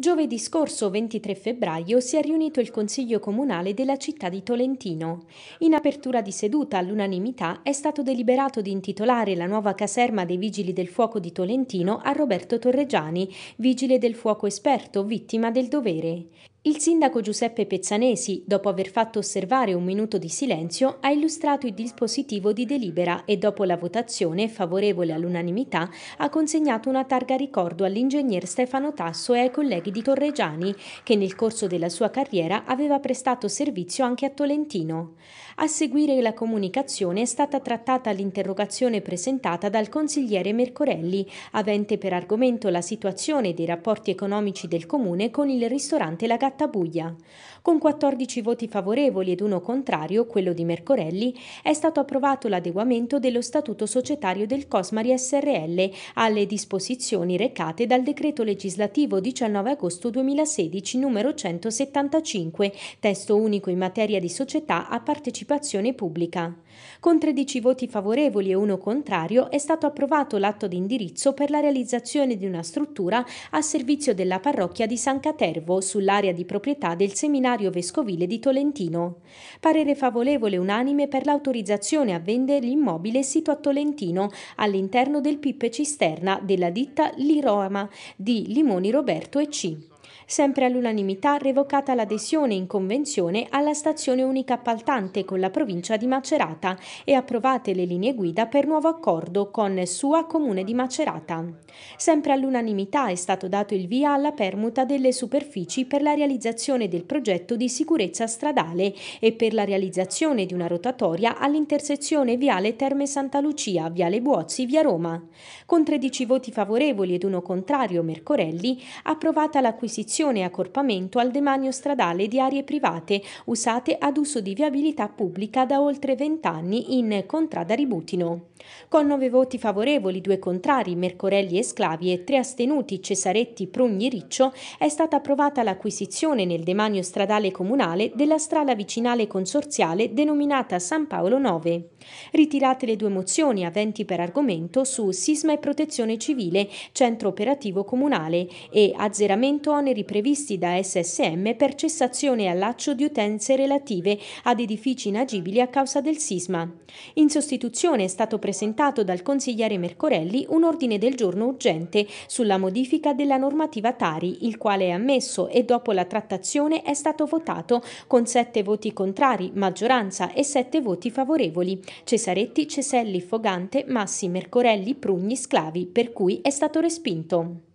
Giovedì scorso 23 febbraio si è riunito il Consiglio Comunale della città di Tolentino. In apertura di seduta all'unanimità è stato deliberato di intitolare la nuova caserma dei Vigili del Fuoco di Tolentino a Roberto Torregiani, vigile del fuoco esperto, vittima del dovere. Il sindaco Giuseppe Pezzanesi, dopo aver fatto osservare un minuto di silenzio, ha illustrato il dispositivo di delibera e dopo la votazione, favorevole all'unanimità, ha consegnato una targa ricordo all'ingegner Stefano Tasso e ai colleghi di Torregiani, che nel corso della sua carriera aveva prestato servizio anche a Tolentino. A seguire la comunicazione è stata trattata l'interrogazione presentata dal consigliere Mercorelli, avente per argomento la situazione dei rapporti economici del comune con il ristorante La Gattina. Gattapuglia. Con 14 voti favorevoli ed uno contrario, quello di Mercorelli, è stato approvato l'adeguamento dello statuto societario del Cosmari SRL alle disposizioni recate dal decreto legislativo 19 agosto 2016 numero 175, testo unico in materia di società a partecipazione pubblica. Con 13 voti favorevoli e uno contrario è stato approvato l'atto di indirizzo per la realizzazione di una struttura a servizio della parrocchia di San Catervo sull'area di di proprietà del seminario vescovile di Tolentino. Parere favorevole unanime per l'autorizzazione a vendere l'immobile sito a Tolentino all'interno del Pippe Cisterna della ditta Liroma di Limoni Roberto e C. Sempre all'unanimità revocata l'adesione in convenzione alla stazione unica appaltante con la provincia di Macerata e approvate le linee guida per nuovo accordo con Sua Comune di Macerata. Sempre all'unanimità è stato dato il via alla permuta delle superfici per la realizzazione del progetto di sicurezza stradale e per la realizzazione di una rotatoria all'intersezione viale Terme Santa Lucia, viale Buozzi, via Roma. Con 13 voti favorevoli ed uno contrario Mercorelli, approvata l'acquisizione disposizione e accorpamento al demanio stradale di aree private usate ad uso di viabilità pubblica da oltre 20 anni in Contrada Ributino. Con nove voti favorevoli, due contrari, Mercorelli e Sclavi e tre astenuti, Cesaretti, Prugni, e Riccio, è stata approvata l'acquisizione nel demanio stradale comunale della strada vicinale consorziale denominata San Paolo 9. Ritirate le due mozioni aventi per argomento su sisma e protezione civile, centro operativo comunale e azzeramento oneri oneri previsti da SSM per cessazione e allaccio di utenze relative ad edifici inagibili a causa del sisma. In sostituzione è stato presentato dal consigliere Mercorelli un ordine del giorno urgente sulla modifica della normativa Tari, il quale è ammesso e dopo la trattazione è stato votato con sette voti contrari, maggioranza e sette voti favorevoli. Cesaretti, Ceselli, Fogante, Massi, Mercorelli, Prugni, Sclavi, per cui è stato respinto.